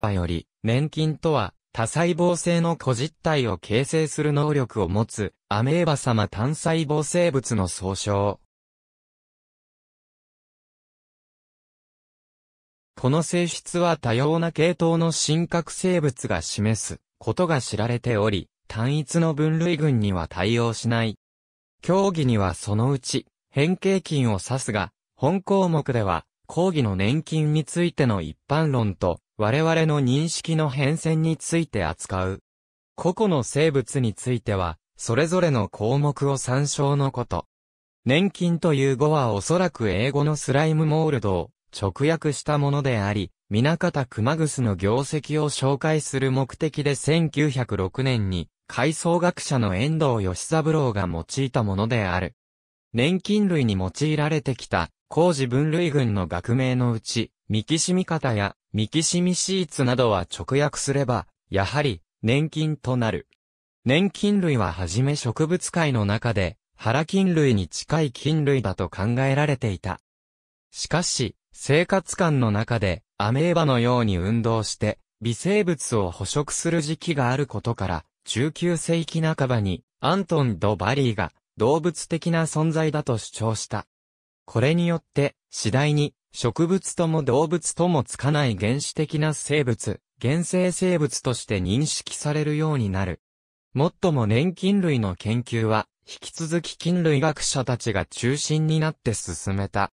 波より、粘菌とは、多細胞性の個実体を形成する能力を持つ、アメーバ様単細胞生物の総称。この性質は多様な系統の真核生物が示すことが知られており、単一の分類群には対応しない。競技にはそのうち、変形菌を指すが、本項目では、抗議の年金についての一般論と、我々の認識の変遷について扱う。個々の生物については、それぞれの項目を参照のこと。年金という語はおそらく英語のスライムモールドを直訳したものであり、南方熊楠の業績を紹介する目的で1906年に、海藻学者の遠藤義三郎が用いたものである。年金類に用いられてきた、工事分類群の学名のうち、見きしみ方や、見きしみシーツなどは直訳すれば、やはり、年金となる。年金類ははじめ植物界の中で、腹菌類に近い菌類だと考えられていた。しかし、生活感の中で、アメーバのように運動して、微生物を捕食する時期があることから、中級世紀半ばに、アントン・ド・バリーが、動物的な存在だと主張した。これによって、次第に、植物とも動物ともつかない原始的な生物、原生生物として認識されるようになる。もっとも年菌類の研究は、引き続き菌類学者たちが中心になって進めた。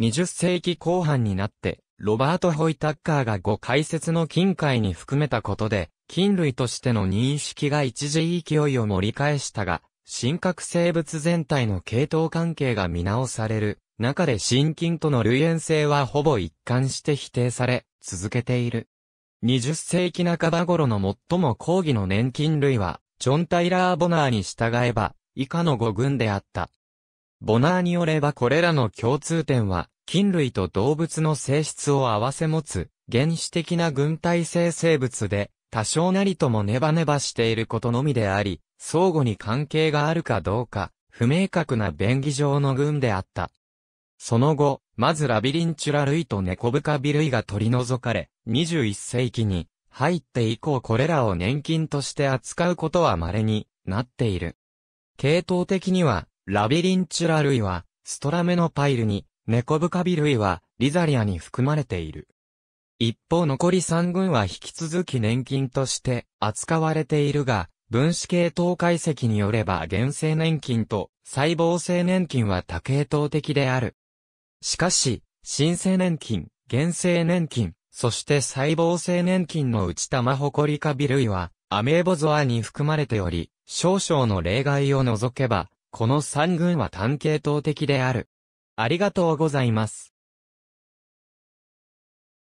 20世紀後半になって、ロバート・ホイタッカーが5解説の菌界に含めたことで、菌類としての認識が一時勢いを盛り返したが、深刻生物全体の系統関係が見直される。中で心筋との類縁性はほぼ一貫して否定され、続けている。20世紀半ば頃の最も抗議の年金類は、ジョン・タイラー・ボナーに従えば、以下の5群であった。ボナーによればこれらの共通点は、菌類と動物の性質を合わせ持つ、原始的な群体性生物で、多少なりともネバネバしていることのみであり、相互に関係があるかどうか、不明確な便宜上の群であった。その後、まずラビリンチュラ類とネコブカビ類が取り除かれ、21世紀に入って以降これらを年金として扱うことは稀になっている。系統的には、ラビリンチュラ類はストラメノパイルに、ネコブカビ類はリザリアに含まれている。一方残り3群は引き続き年金として扱われているが、分子系統解析によれば原生年金と細胞性年金は多系統的である。しかし、新生年金、原生年金、そして細胞性年金の内玉ホコりか微類は、アメーボゾアに含まれており、少々の例外を除けば、この3群は単系統的である。ありがとうございます。